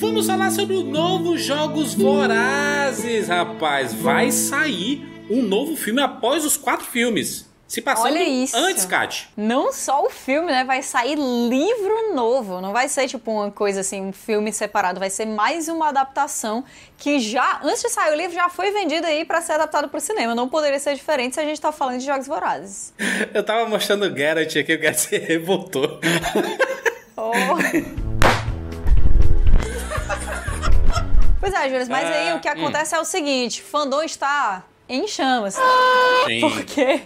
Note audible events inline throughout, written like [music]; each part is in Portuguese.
Vamos falar sobre o novo Jogos Vorazes, rapaz. Vai sair um novo filme após os quatro filmes. Se passando Olha isso. antes, Kat. Não só o filme, né? Vai sair livro novo. Não vai ser tipo uma coisa assim, um filme separado. Vai ser mais uma adaptação que já, antes de sair o livro, já foi vendida aí para ser adaptado para o cinema. Não poderia ser diferente se a gente tá falando de Jogos Vorazes. [laughs] Eu tava mostrando o Garrett aqui, o Garrett se revoltou. [laughs] Oh. Pois é, Júlia, mas aí é, o que hum. acontece hum. é o seguinte: fandom está em chamas. Ah! [laughs] Sim. Porque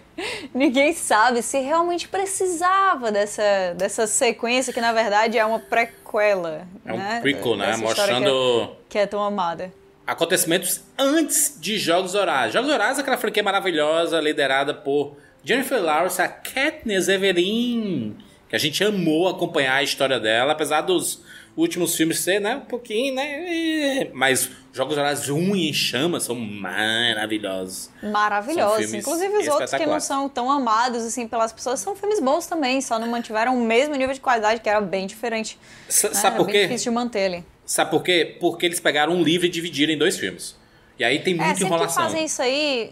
ninguém sabe se realmente precisava dessa, dessa sequência, que na verdade é uma prequela. É um né? prequel, né? Mostrando. Que é, que é tão amada. Acontecimentos antes de Jogos Horários. Jogos Horários é aquela franquia maravilhosa liderada por Jennifer Lawrence, a Katniss Everdeen, que a gente amou acompanhar a história dela, apesar dos últimos filmes ser, né? Um pouquinho, né? Mas Jogos Horários 1 e Chama são maravilhosos. Maravilhosos. São Inclusive os outros que não são tão amados assim pelas pessoas são filmes bons também, só não mantiveram o mesmo nível de qualidade que era bem diferente. S né? Sabe por quê? difícil de manter ele. Sabe por quê? Porque eles pegaram um livro e dividiram em dois filmes. E aí tem é, muita é, sempre enrolação. Que fazem isso aí,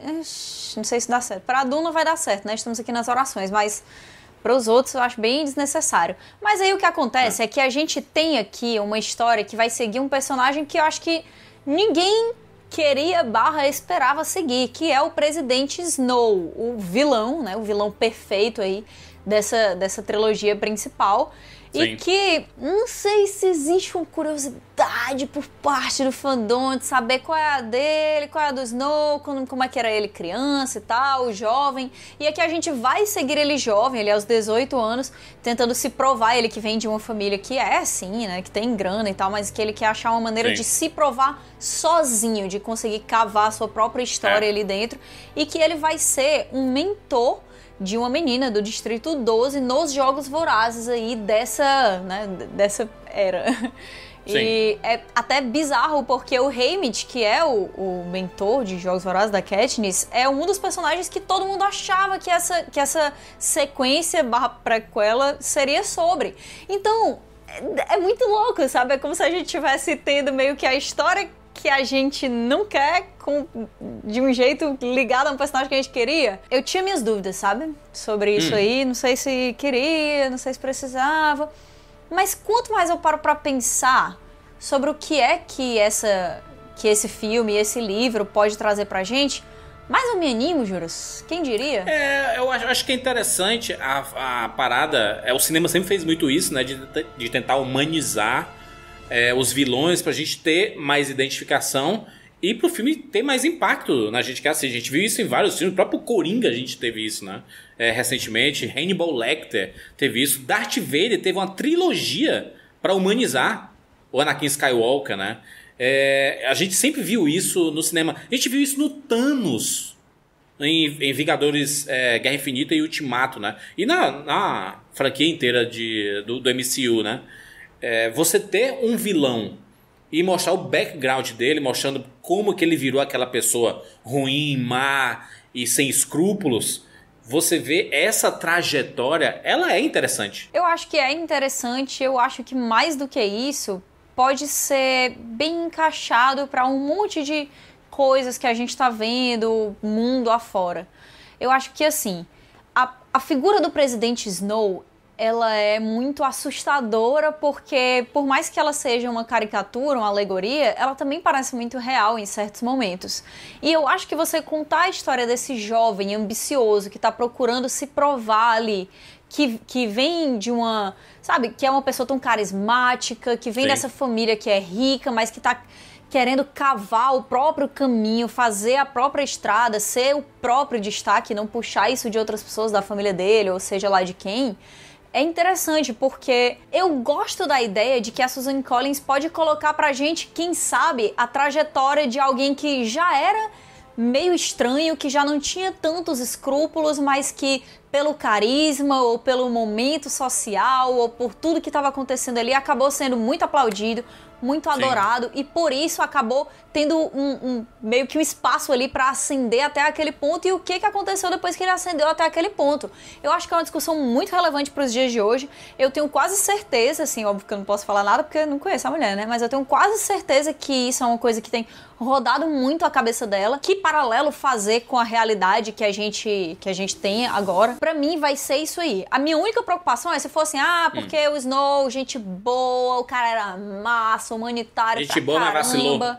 não sei se dá certo. Para Duna vai dar certo, né? Estamos aqui nas orações, mas para os outros eu acho bem desnecessário. Mas aí o que acontece é. é que a gente tem aqui uma história que vai seguir um personagem que eu acho que ninguém queria barra esperava seguir, que é o presidente Snow, o vilão, né, o vilão perfeito aí dessa, dessa trilogia principal, Sim. E que não sei se existe uma curiosidade por parte do fandom de saber qual é a dele, qual é a do Snow, como é que era ele criança e tal, jovem. E aqui a gente vai seguir ele jovem, ele aos 18 anos, tentando se provar, ele que vem de uma família que é sim, né, que tem grana e tal, mas que ele quer achar uma maneira sim. de se provar sozinho, de conseguir cavar a sua própria história é. ali dentro e que ele vai ser um mentor de uma menina do Distrito 12 nos Jogos Vorazes aí dessa, né, dessa era. [laughs] Sim. E é até bizarro porque o Haymitch, que é o, o, mentor de Jogos Vorazes da Katniss, é um dos personagens que todo mundo achava que essa, que essa sequência barra prequela seria sobre. Então, é, é muito louco, sabe? É como se a gente tivesse tendo meio que a história que a gente não quer com, de um jeito ligado a um personagem que a gente queria. Eu tinha minhas dúvidas, sabe? Sobre isso hum. aí. Não sei se queria, não sei se precisava. Mas quanto mais eu paro para pensar sobre o que é que essa que esse filme, esse livro pode trazer pra gente, mais eu me animo, Juras. Quem diria? É, eu acho que é interessante a, a parada. É, o cinema sempre fez muito isso, né? De, de tentar humanizar é, os vilões, pra gente ter mais identificação e pro filme ter mais impacto na gente que é assiste. A gente viu isso em vários filmes, o próprio Coringa a gente teve isso, né? É, recentemente, Hannibal Lecter teve isso, Darth Vader teve uma trilogia para humanizar o Anakin Skywalker, né? É, a gente sempre viu isso no cinema. A gente viu isso no Thanos, em, em Vingadores é, Guerra Infinita e Ultimato, né? E na, na franquia inteira de, do, do MCU, né? é, você ter um vilão e mostrar o background dele, mostrando como que ele virou aquela pessoa ruim, má e sem escrúpulos, você vê essa trajetória, ela é interessante. Eu acho que é interessante, eu acho que mais do que isso, pode ser bem encaixado para um monte de coisas que a gente está vendo mundo afora. Eu acho que assim, a, a figura do presidente Snow ela é muito assustadora porque, por mais que ela seja uma caricatura, uma alegoria, ela também parece muito real em certos momentos. E eu acho que você contar a história desse jovem ambicioso que está procurando se provar ali, que, que vem de uma, sabe, que é uma pessoa tão carismática, que vem Sim. dessa família que é rica, mas que está querendo cavar o próprio caminho, fazer a própria estrada, ser o próprio destaque, não puxar isso de outras pessoas da família dele, ou seja lá de quem é interessante porque eu gosto da ideia de que a Susan Collins pode colocar pra gente, quem sabe, a trajetória de alguém que já era meio estranho, que já não tinha tantos escrúpulos, mas que pelo carisma ou pelo momento social ou por tudo que estava acontecendo ali acabou sendo muito aplaudido, muito adorado Sim. e por isso acabou tendo um, um meio que um espaço ali para ascender até aquele ponto e o que, que aconteceu depois que ele ascendeu até aquele ponto. Eu acho que é uma discussão muito relevante para os dias de hoje. Eu tenho quase certeza, assim, óbvio que eu não posso falar nada porque eu não conheço a mulher, né? Mas eu tenho quase certeza que isso é uma coisa que tem rodado muito a cabeça dela. Que paralelo fazer com a realidade que a gente que a gente tem agora? Para mim vai ser isso aí. A minha única preocupação é se fosse assim, ah, hum. porque hum. o Snow, gente boa, o cara era massa, humanitário, humanitária. Gente boa,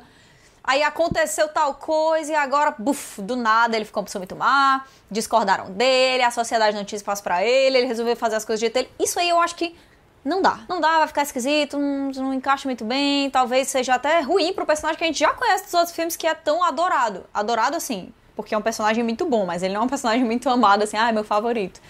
Aí aconteceu tal coisa e agora, buf, do nada ele ficou uma pessoa muito má, discordaram dele, a sociedade não tinha espaço para ele, ele resolveu fazer as coisas do jeito dele. Isso aí eu acho que não dá. Não dá, vai ficar esquisito, não, não encaixa muito bem, talvez seja até ruim pro personagem que a gente já conhece dos outros filmes que é tão adorado. Adorado assim, porque é um personagem muito bom, mas ele não é um personagem muito amado assim, ah, é meu favorito.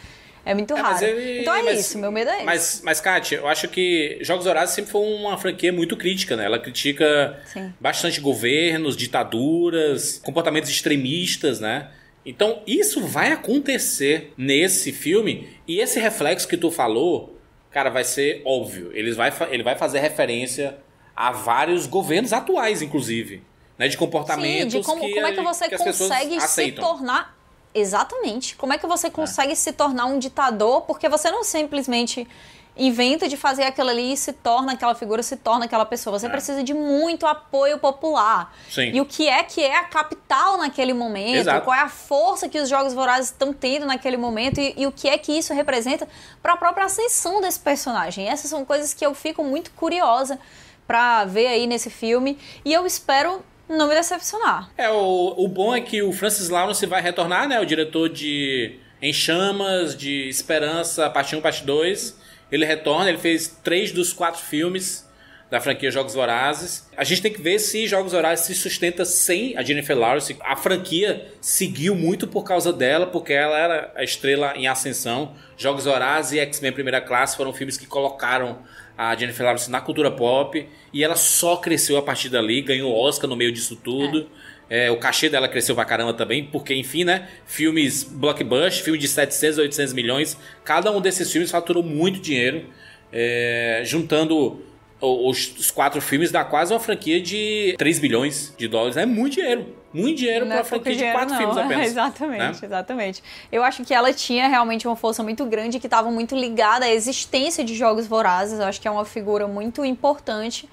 É muito é, raro. É, Então é mas, isso, meu medo é isso. Mas, mas Kátia, eu acho que Jogos Horazes sempre foi uma franquia muito crítica, né? Ela critica Sim. bastante governos, ditaduras, comportamentos extremistas, né? Então isso vai acontecer nesse filme e esse reflexo que tu falou, cara, vai ser óbvio. Ele vai, ele vai fazer referência a vários governos atuais, inclusive. Né, de comportamentos Sim, de como, que, como é que você que consegue se tornar Exatamente. Como é que você é. consegue é. se tornar um ditador? Porque você não simplesmente inventa de fazer aquilo ali e se torna aquela figura, se torna aquela pessoa. Você é. precisa de muito apoio popular. Sim. E o que é que é a capital naquele momento? Exato. Qual é a força que os Jogos Vorazes estão tendo naquele momento? E, e o que é que isso representa para a própria ascensão desse personagem? Essas são coisas que eu fico muito curiosa para ver aí nesse filme. E eu espero não me decepcionar. É, o, o bom é que o Francis Lawrence vai retornar, né? O diretor de Em Chamas, de Esperança, parte 1, parte 2. Ele retorna, ele fez três dos quatro filmes da franquia Jogos Vorazes. A gente tem que ver se Jogos Vorazes se sustenta sem a Jennifer Lawrence. A franquia seguiu muito por causa dela, porque ela era a estrela em ascensão. Jogos Vorazes e X-Men Primeira Classe foram filmes que colocaram a Jennifer Lawrence na cultura pop e ela só cresceu a partir dali, ganhou Oscar no meio disso tudo. É. É, o cachê dela cresceu pra caramba também, porque, enfim, né? Filmes blockbuster, filme de 700, 800 milhões. Cada um desses filmes faturou muito dinheiro, é, juntando os, os quatro filmes dá quase uma franquia de 3 bilhões de dólares. É muito dinheiro muito dinheiro para é franquia dinheiro, de quatro não. filmes apenas. [laughs] Né? Exatamente, né? exatamente. Eu acho que ela tinha realmente uma força muito grande que estava muito ligada à existência de Jogos Vorazes. Eu acho que é uma figura muito importante.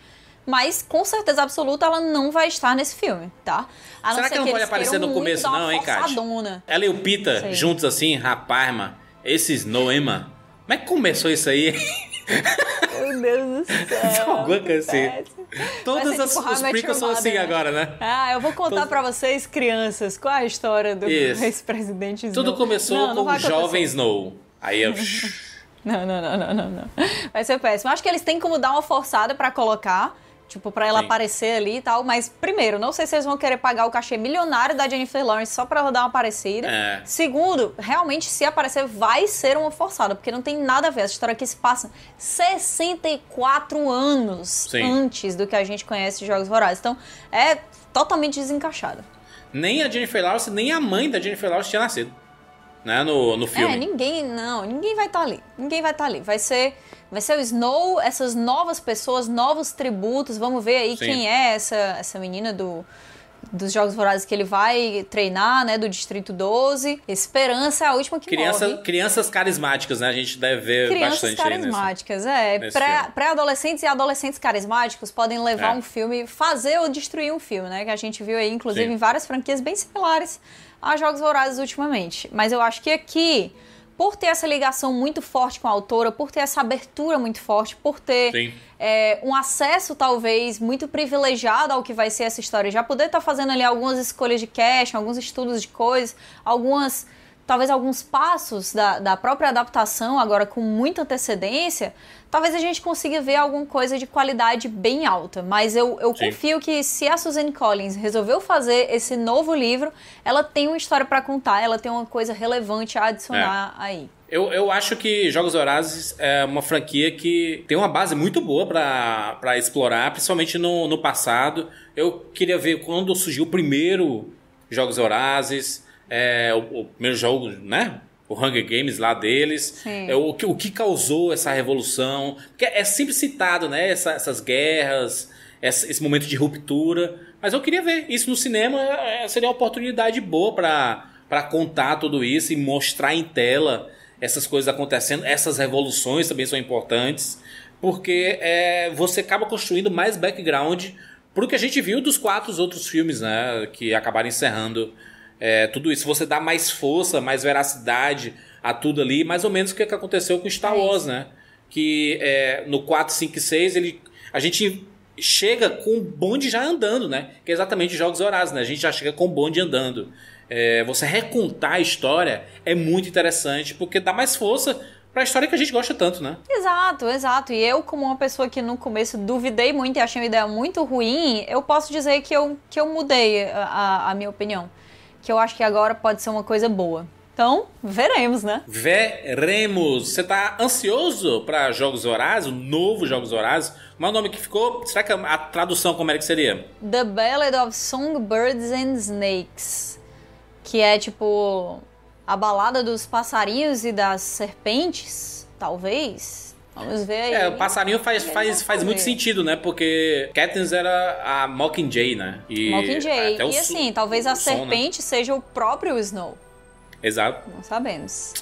Mas com certeza absoluta ela não vai estar nesse filme, tá? A Será que ela não pode aparecer no começo, não, hein, Kátia? Ela e o Pita juntos assim, rapaz, mano. Esses Noema. Como é que começou isso aí? [laughs] Meu Deus do céu. Alguma coisa assim. as, tipo, prequels são assim né? agora, né? Ah, eu vou contar Todo... pra vocês, crianças, qual é a história do ex-presidente Snow. Tudo começou não com o jovem Snow. Aí eu... [laughs] não, não, não, não, não, não. Vai ser péssimo. Acho que eles têm como dar uma forçada pra colocar Tipo, pra ela Sim. aparecer ali e tal. Mas, primeiro, não sei se eles vão querer pagar o cachê milionário da Jennifer Lawrence só pra rodar uma aparecida. É. Segundo, realmente, se aparecer, vai ser uma forçada, porque não tem nada a ver. Essa história aqui se passa 64 anos Sim. antes do que a gente conhece de Jogos Vorazes. Então, é totalmente desencaixada. Nem a Jennifer Lawrence, nem a mãe da Jennifer Lawrence tinha nascido. Né, no, no é, filme. É, ninguém, não, ninguém vai estar tá ali. Ninguém vai estar tá ali. Vai ser Vai ser o Snow, essas novas pessoas, novos tributos. Vamos ver aí Sim. quem é essa, essa menina do, dos Jogos Vorazes que ele vai treinar, né? Do Distrito 12. Esperança é a última que Criança, morre. Crianças carismáticas, né? A gente deve ver Crianças bastante. Crianças carismáticas, é. nesse, é. Pré-adolescentes pré e adolescentes carismáticos podem levar é. um filme, fazer ou destruir um filme, né? Que a gente viu aí, inclusive, Sim. em várias franquias bem similares a Jogos Vorazes ultimamente. Mas eu acho que aqui por ter essa ligação muito forte com a autora, por ter essa abertura muito forte, por ter é, um acesso talvez muito privilegiado ao que vai ser essa história, já poder estar tá fazendo ali algumas escolhas de casting, alguns estudos de coisas, algumas talvez alguns passos da, da própria adaptação, agora com muita antecedência, talvez a gente consiga ver alguma coisa de qualidade bem alta. Mas eu, eu confio que se a Suzanne Collins resolveu fazer esse novo livro, ela tem uma história para contar, ela tem uma coisa relevante a adicionar é. aí. Eu, eu acho que Jogos Horazes é uma franquia que tem uma base muito boa para explorar, principalmente no, no passado. Eu queria ver quando surgiu o primeiro Jogos Horazes, é, o, o, primeiro jogo, né? O Hunger Games lá deles, é, o, que, o que causou essa revolução. Porque é sempre citado, né? Essa, essas guerras, essa, esse momento de ruptura. Mas eu queria ver isso no cinema, é, é, seria uma oportunidade boa para contar tudo isso e mostrar em tela essas coisas acontecendo. Essas revoluções também são importantes, porque é, você acaba construindo mais background para o que a gente viu dos quatro outros filmes né, que acabaram encerrando é, tudo isso. Você dá mais força, mais veracidade a tudo ali, mais ou menos o que é aconteceu com Star é Wars, né? Que é, no 4, 5 e 6, ele, a gente chega com o bonde já andando, né? Que é exatamente Jogos Horazes, né? A gente já chega com o bonde andando. É, você recontar a história é muito interessante, porque dá mais força para a história que a gente gosta tanto, né? Exato, exato. E eu, como uma pessoa que no começo duvidei muito e achei uma ideia muito ruim, eu posso dizer que eu, que eu mudei a, a minha opinião que eu acho que agora pode ser uma coisa boa. Então, veremos, né? Veremos. Você tá ansioso para Jogos Horazes, o novo Jogos Horazes? é o nome que ficou, será que a tradução como é que seria? The Ballad of Songbirds and Snakes, que é tipo a balada dos passarinhos e das serpentes, talvez. Vamos ver é, aí. É, o passarinho faz, faz, faz muito sentido, né? Porque Katniss era a Mockingjay, né? E Mockingjay. E assim, talvez a som, né? serpente né? seja o próprio Snow. Exato. Não sabemos.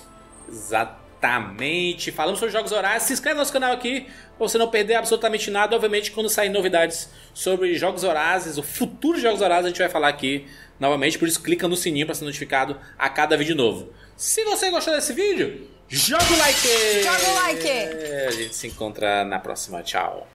Exatamente. Falamos sobre jogos horários. Se inscreve no nosso canal aqui pra você não perder absolutamente nada. Obviamente, quando sair novidades sobre jogos horazes, o futuro de jogos horazes, a gente vai falar aqui novamente. Por isso, clica no sininho para ser notificado a cada vídeo novo. Se você gostou desse vídeo Joga o like! Joga o like! A gente se encontra na próxima. Tchau.